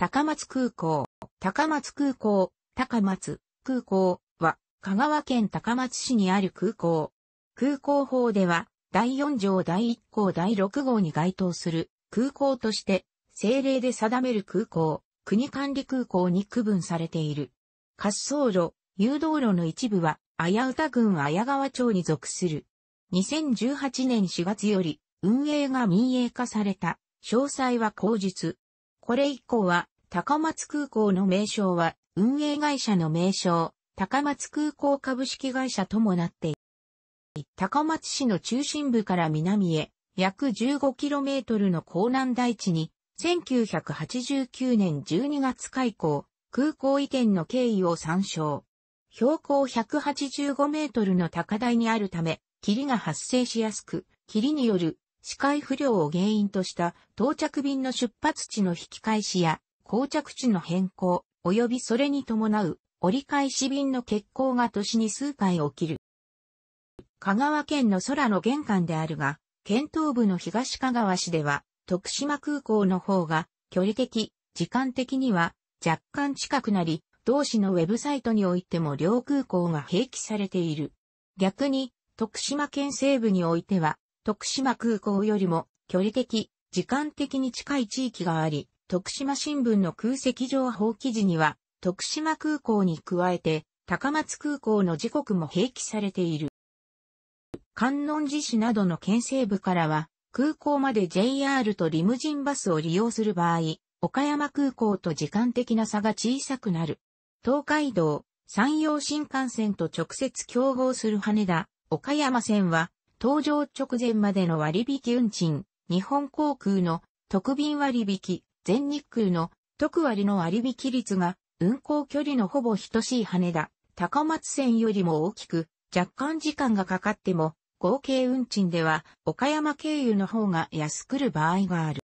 高松空港、高松空港、高松空港は、香川県高松市にある空港。空港法では、第4条第1項第6号に該当する空港として、政令で定める空港、国管理空港に区分されている。滑走路、誘導路の一部は、綾歌郡綾川町に属する。2018年4月より、運営が民営化された。詳細は口述。これ以降は、高松空港の名称は、運営会社の名称、高松空港株式会社ともなっている。高松市の中心部から南へ、約 15km の港南台地に、1989年12月開港、空港移転の経緯を参照。標高185メートルの高台にあるため、霧が発生しやすく、霧による視界不良を原因とした到着便の出発地の引き返しや降着地の変更、及びそれに伴う折り返し便の欠航が年に数回起きる。香川県の空の玄関であるが、県東部の東香川市では、徳島空港の方が、距離的、時間的には、若干近くなり、同市のウェブサイトにおいても両空港が併記されている。逆に、徳島県西部においては、徳島空港よりも、距離的、時間的に近い地域があり、徳島新聞の空席情報記事には、徳島空港に加えて、高松空港の時刻も併記されている。観音寺市などの県西部からは、空港まで JR とリムジンバスを利用する場合、岡山空港と時間的な差が小さくなる。東海道、山陽新幹線と直接競合する羽田、岡山線は、搭乗直前までの割引運賃、日本航空の特便割引、全日空の特割の割引率が運行距離のほぼ等しい羽田、高松線よりも大きく、若干時間がかかっても、合計運賃では岡山経由の方が安くる場合がある。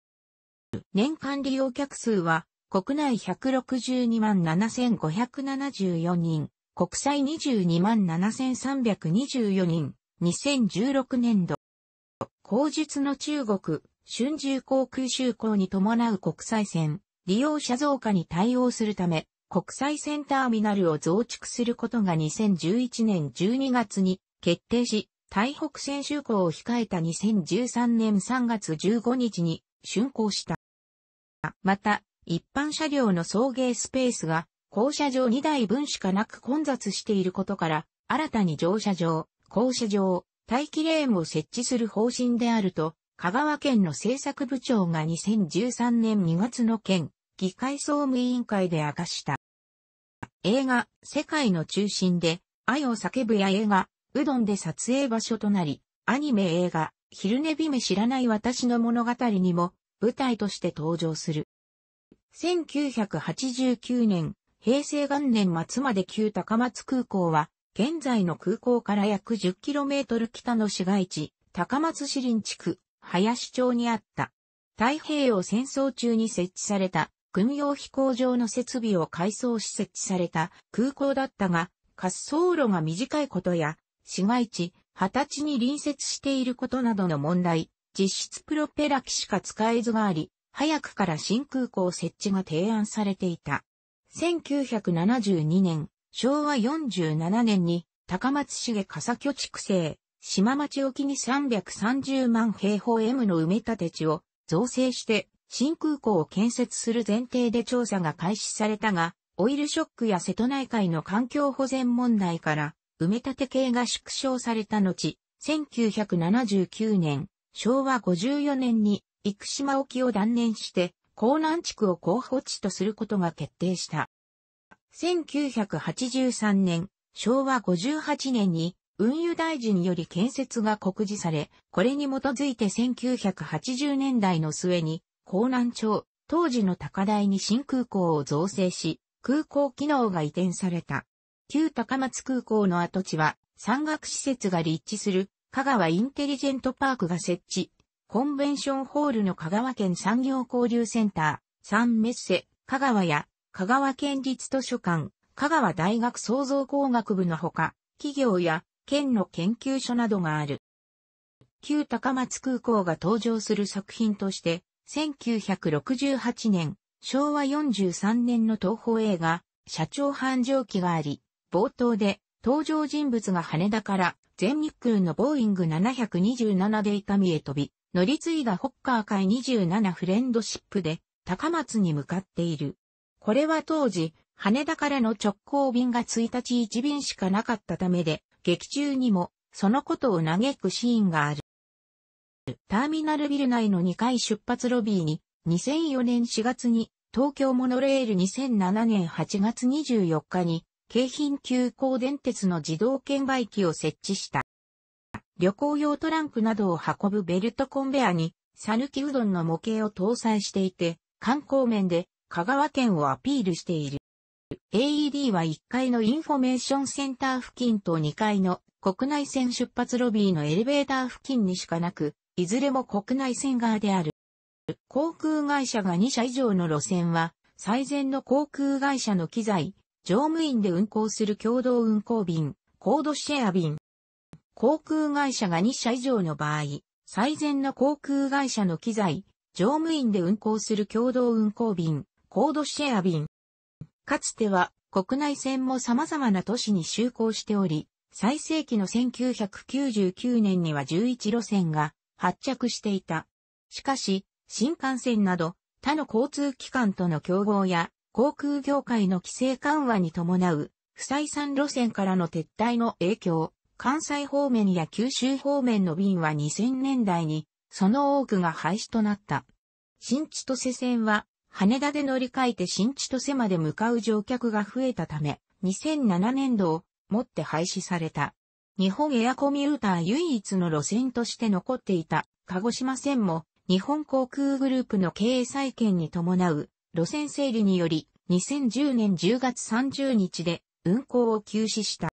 年間利用客数は国内162万7574人、国際22万7324人、2016年度。後述の中国、春秋航空就航に伴う国際線、利用者増加に対応するため、国際線ターミナルを増築することが2011年12月に決定し、台北線就航を控えた2013年3月15日に竣工した。また、一般車両の送迎スペースが、降車場2台分しかなく混雑していることから、新たに乗車場、降車場、待機レーンを設置する方針であると香川県の政策部長が2013年2月の県、議会総務委員会で明かした。映画、世界の中心で、愛を叫ぶや映画、うどんで撮影場所となり、アニメ映画、昼寝日め知らない私の物語にも、舞台として登場する。1989年、平成元年末まで旧高松空港は、現在の空港から約 10km 北の市街地、高松市林地区、林町にあった。太平洋戦争中に設置された軍用飛行場の設備を改装し設置された空港だったが、滑走路が短いことや、市街地、二十歳に隣接していることなどの問題、実質プロペラ機しか使えずがあり、早くから新空港設置が提案されていた。1972年、昭和47年に高松重笠巨地島町沖に330万平方 M の埋め立て地を造成して新空港を建設する前提で調査が開始されたが、オイルショックや瀬戸内海の環境保全問題から埋め立て系が縮小された後、1979年、昭和54年に生島沖を断念して港南地区を候補地とすることが決定した。1983年、昭和58年に運輸大臣より建設が告示され、これに基づいて1980年代の末に、江南町、当時の高台に新空港を造成し、空港機能が移転された。旧高松空港の跡地は、山岳施設が立地する、香川インテリジェントパークが設置。コンベンションホールの香川県産業交流センター、サンメッセ、香川や、香川県立図書館、香川大学創造工学部のほか、企業や県の研究所などがある。旧高松空港が登場する作品として、1968年、昭和43年の東宝映画、社長繁盛期があり、冒頭で登場人物が羽田から全日空のボーイング727で痛みへ飛び、乗り継いだホッカー海27フレンドシップで高松に向かっている。これは当時、羽田からの直行便が1日1便しかなかったためで、劇中にも、そのことを嘆くシーンがある。ターミナルビル内の2階出発ロビーに、2004年4月に、東京モノレール2007年8月24日に、京浜急行電鉄の自動券売機を設置した。旅行用トランクなどを運ぶベルトコンベアに、さぬきうどんの模型を搭載していて、観光面で香川県をアピールしている。AED は1階のインフォメーションセンター付近と2階の国内線出発ロビーのエレベーター付近にしかなく、いずれも国内線側である。航空会社が2社以上の路線は、最善の航空会社の機材、乗務員で運行する共同運航便、コードシェア便。航空会社が2社以上の場合、最善の航空会社の機材、乗務員で運行する共同運航便、コードシェア便。かつては国内線も様々な都市に就航しており、最盛期の1999年には11路線が発着していた。しかし、新幹線など他の交通機関との競合や航空業界の規制緩和に伴う不採算路線からの撤退の影響、関西方面や九州方面の便は2000年代にその多くが廃止となった。新千歳線は羽田で乗り換えて新千歳まで向かう乗客が増えたため、2007年度をもって廃止された。日本エアコミューター唯一の路線として残っていた鹿児島線も日本航空グループの経営再建に伴う路線整理により2010年10月30日で運行を休止した。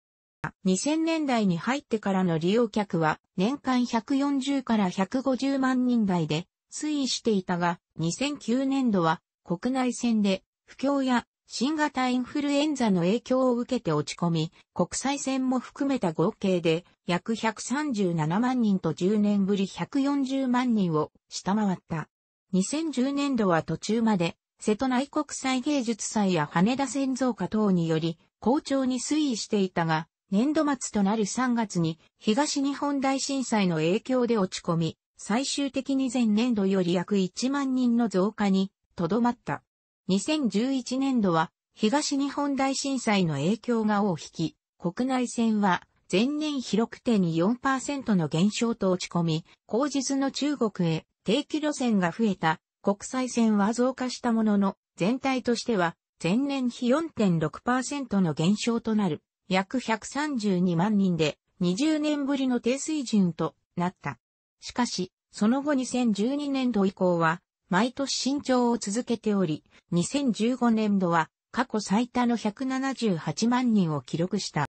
2000年代に入ってからの利用客は年間140から150万人台で推移していたが2009年度は国内線で不況や新型インフルエンザの影響を受けて落ち込み、国際線も含めた合計で約137万人と10年ぶり140万人を下回った。2010年度は途中まで瀬戸内国際芸術祭や羽田線増加等により好調に推移していたが、年度末となる3月に東日本大震災の影響で落ち込み、最終的に前年度より約1万人の増加にとどまった。2011年度は東日本大震災の影響が大引き、国内線は前年比6.4%の減少と落ち込み、後日の中国へ定期路線が増えた国際線は増加したものの、全体としては前年比4.6%の減少となる約132万人で20年ぶりの低水準となった。しかし、その後2012年度以降は毎年新調を続けており、2015年度は過去最多の178万人を記録した。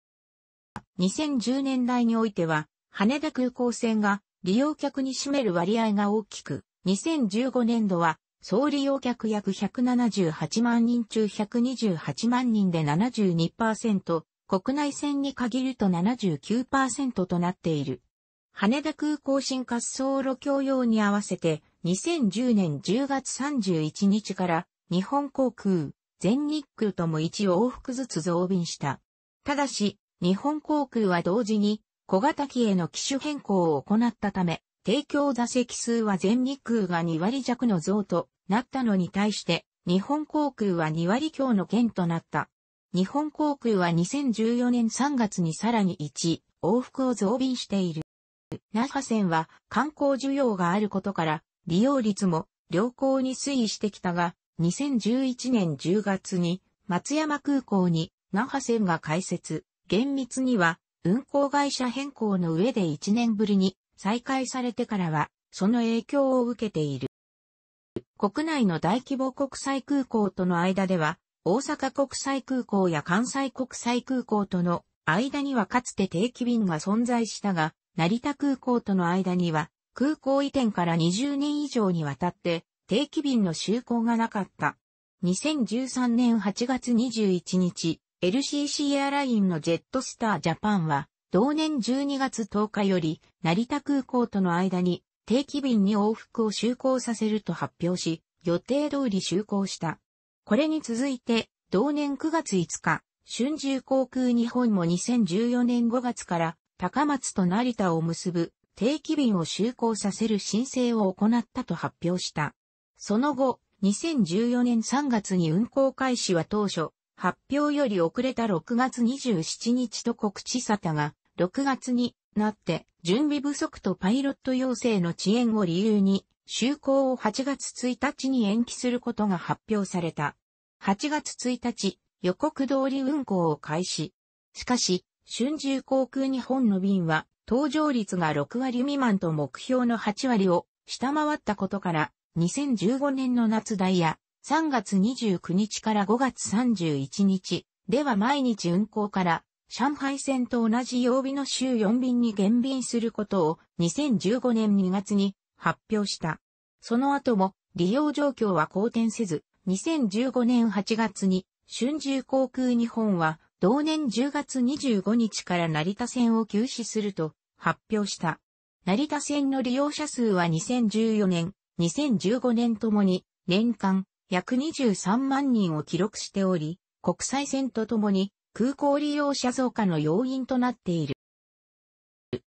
2010年代においては、羽田空港線が利用客に占める割合が大きく、2015年度は総利用客約178万人中128万人で72%、国内線に限ると79%となっている。羽田空港新滑走路共用に合わせて2010年10月31日から日本航空、全日空とも1往復ずつ増便した。ただし、日本航空は同時に小型機への機種変更を行ったため、提供座席数は全日空が2割弱の増となったのに対して、日本航空は2割強の減となった。日本航空は2014年3月にさらに1往復を増便している。那覇線は観光需要があることから利用率も良好に推移してきたが、2011年10月に松山空港に那覇線が開設、厳密には運航会社変更の上で1年ぶりに再開されてからは、その影響を受けている。国内の大規模国際空港との間では、大阪国際空港や関西国際空港との間にはかつて定期便が存在したが、成田空港との間には空港移転から20年以上にわたって定期便の就航がなかった。2013年8月21日、LCC エアラインのジェットスタージャパンは、同年12月10日より、成田空港との間に、定期便に往復を就航させると発表し、予定通り就航した。これに続いて、同年9月5日、春秋航空日本も2014年5月から、高松と成田を結ぶ定期便を就航させる申請を行ったと発表した。その後、2014年3月に運航開始は当初、発表より遅れた6月27日と告知さたが、6月になって準備不足とパイロット要請の遅延を理由に、就航を8月1日に延期することが発表された。8月1日、予告通り運航を開始。しかし、春秋航空日本の便は登場率が6割未満と目標の8割を下回ったことから、2015年の夏ダイヤ、3月29日から5月31日では毎日運行から上海線と同じ曜日の週4便に減便することを2015年2月に発表した。その後も利用状況は好転せず、2015年8月に春秋航空日本は同年10月25日から成田線を休止すると発表した。成田線の利用者数は2014年、2015年ともに年間約23万人を記録しており、国際線とともに空港利用者増加の要因となっている。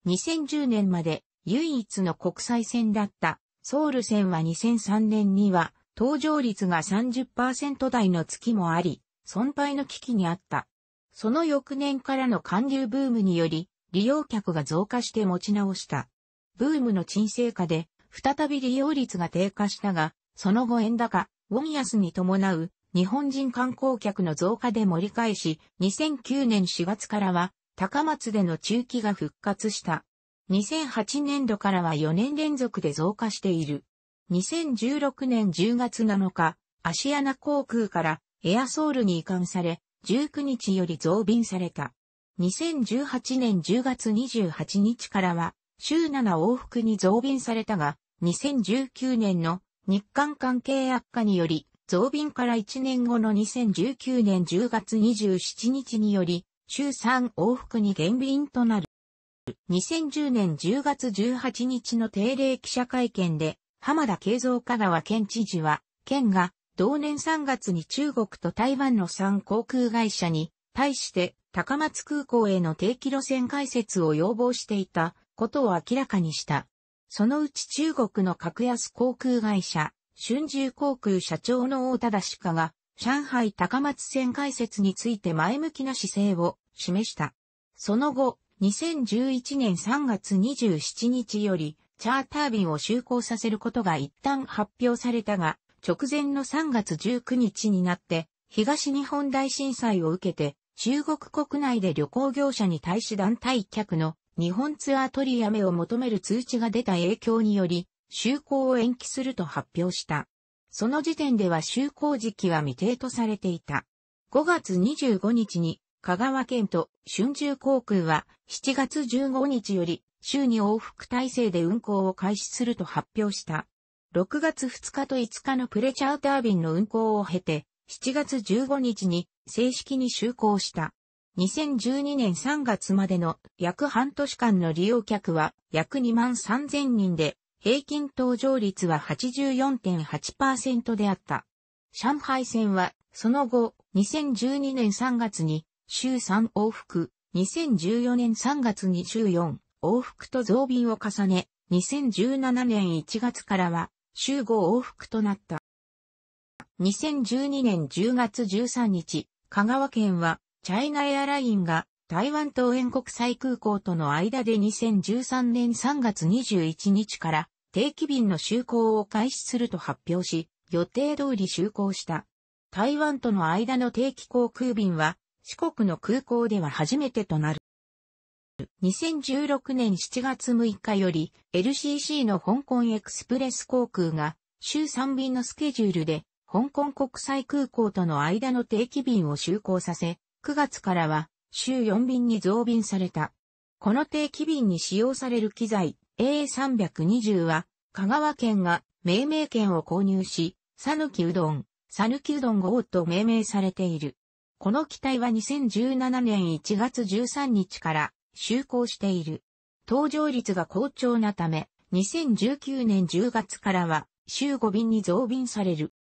2010年まで唯一の国際線だったソウル線は2003年には搭乗率が30%台の月もあり、損廃の危機にあった。その翌年からの韓流ブームにより、利用客が増加して持ち直した。ブームの沈静化で、再び利用率が低下したが、その後円高、ウォン安に伴う日本人観光客の増加で盛り返し、2009年4月からは高松での中期が復活した。2008年度からは4年連続で増加している。2016年10月7日、アシアナ航空からエアソールに移管され、19日より増便された。2018年10月28日からは、週7往復に増便されたが、2019年の日韓関係悪化により、増便から1年後の2019年10月27日により、週3往復に減便となる。2010年10月18日の定例記者会見で、浜田慶三香川県知事は、県が同年3月に中国と台湾の3航空会社に対して高松空港への定期路線開設を要望していたことを明らかにした。そのうち中国の格安航空会社、春秋航空社長の大田氏家が、上海高松線開設について前向きな姿勢を示した。その後、2011年3月27日より、チャーター便を就航させることが一旦発表されたが、直前の3月19日になって、東日本大震災を受けて、中国国内で旅行業者に対し団体客の日本ツアー取りやめを求める通知が出た影響により、就航を延期すると発表した。その時点では就航時期は未定とされていた。5月25日に香川県と春秋航空は7月15日より週に往復体制で運航を開始すると発表した。6月2日と5日のプレチャーター便の運航を経て、7月15日に正式に就航した。2012年3月までの約半年間の利用客は約2万3000人で、平均搭乗率は84.8%であった。上海線は、その後、2012年3月に週3往復、2014年3月に週4往復と増便を重ね、2017年1月からは週5往復となった。2012年10月13日、香川県は、チャイナエアラインが台湾東園国際空港との間で2013年3月21日から定期便の就航を開始すると発表し、予定通り就航した。台湾との間の定期航空便は、四国の空港では初めてとなる。2016年7月6日より LCC の香港エクスプレス航空が週3便のスケジュールで香港国際空港との間の定期便を就航させ、9月からは週4便に増便された。この定期便に使用される機材 A320 は香川県が命名権を購入し、さぬきうどん、さぬきうどん号と命名されている。この機体は2017年1月13日から就航している。搭乗率が好調なため、2019年10月からは週5便に増便される。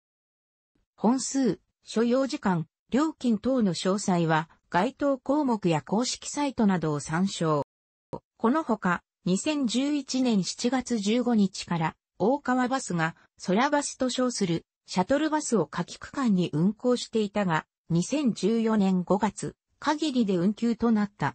本数、所要時間、料金等の詳細は、該当項目や公式サイトなどを参照。このほか、2011年7月15日から、大川バスが、空バスと称する、シャトルバスを夏季区間に運行していたが、2014年5月、限りで運休となった。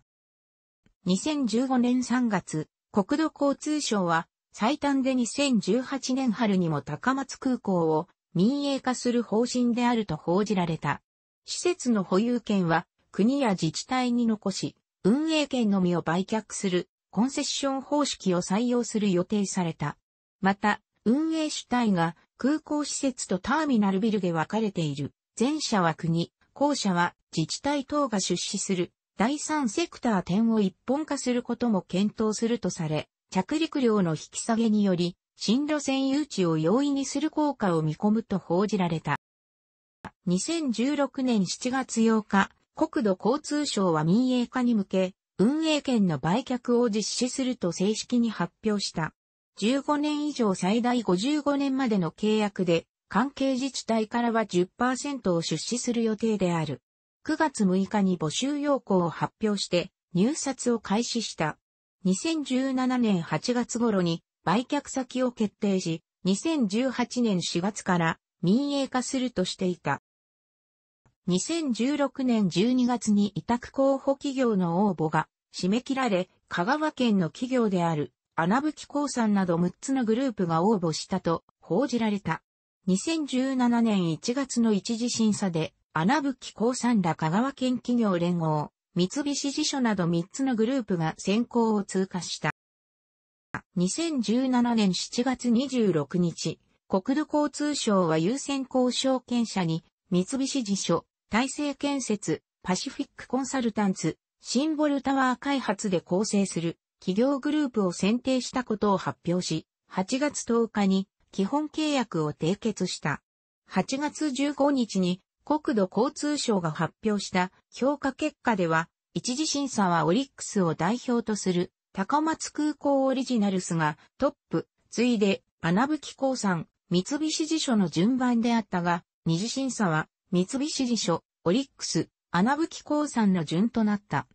2015年3月、国土交通省は、最短で2018年春にも高松空港を民営化する方針であると報じられた。施設の保有権は国や自治体に残し、運営権のみを売却するコンセッション方式を採用する予定された。また、運営主体が空港施設とターミナルビルで分かれている。前者は国、後者は自治体等が出資する第三セクター点を一本化することも検討するとされ、着陸料の引き下げにより新路線誘致を容易にする効果を見込むと報じられた。2016年7月8日、国土交通省は民営化に向け、運営権の売却を実施すると正式に発表した。15年以上最大55年までの契約で、関係自治体からは10%を出資する予定である。9月6日に募集要項を発表して、入札を開始した。2017年8月頃に売却先を決定し、2018年4月から民営化するとしていた。2016年12月に委託候補企業の応募が締め切られ、香川県の企業である穴吹興産など6つのグループが応募したと報じられた。2017年1月の一次審査で、穴吹興産ら香川県企業連合、三菱地所など3つのグループが選考を通過した。2017年7月26日、国土交通省は優先交渉権者に、三菱地所、大成建設、パシフィックコンサルタンツ、シンボルタワー開発で構成する企業グループを選定したことを発表し、8月10日に基本契約を締結した。8月15日に国土交通省が発表した評価結果では、一次審査はオリックスを代表とする高松空港オリジナルスがトップ、ついで、穴吹鉱山、三菱地所の順番であったが、二次審査は、三菱地所、オリックス、穴吹鉱山の順となった。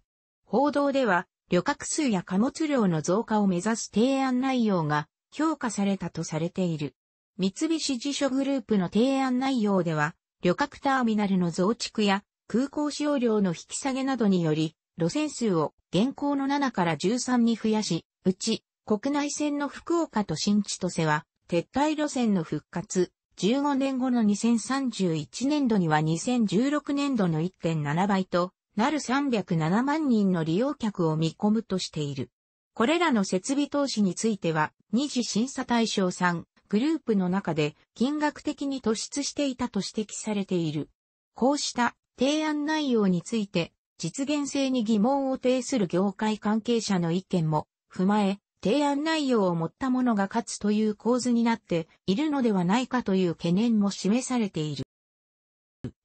報道では、旅客数や貨物量の増加を目指す提案内容が評価されたとされている。三菱地所グループの提案内容では、旅客ターミナルの増築や空港使用量の引き下げなどにより、路線数を現行の7から13に増やし、うち、国内線の福岡と新千歳は、撤退路線の復活、15年後の2031年度には2016年度の1.7倍となる307万人の利用客を見込むとしている。これらの設備投資については、二次審査対象さんグループの中で金額的に突出していたと指摘されている。こうした提案内容について実現性に疑問を呈する業界関係者の意見も踏まえ、提案内容を持った者が勝つという構図になっているのではないかという懸念も示されている。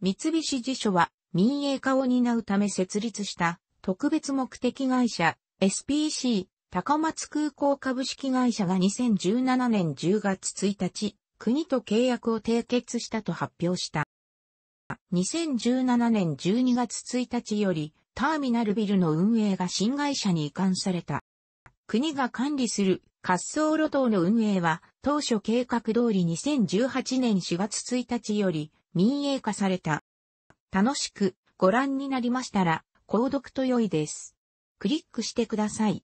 三菱地所は民営化を担うため設立した特別目的会社 SPC 高松空港株式会社が2017年10月1日、国と契約を締結したと発表した。2017年12月1日より、ターミナルビルの運営が新会社に移管された。国が管理する滑走路等の運営は、当初計画通り2018年4月1日より民営化された。楽しくご覧になりましたら、購読と良いです。クリックしてください。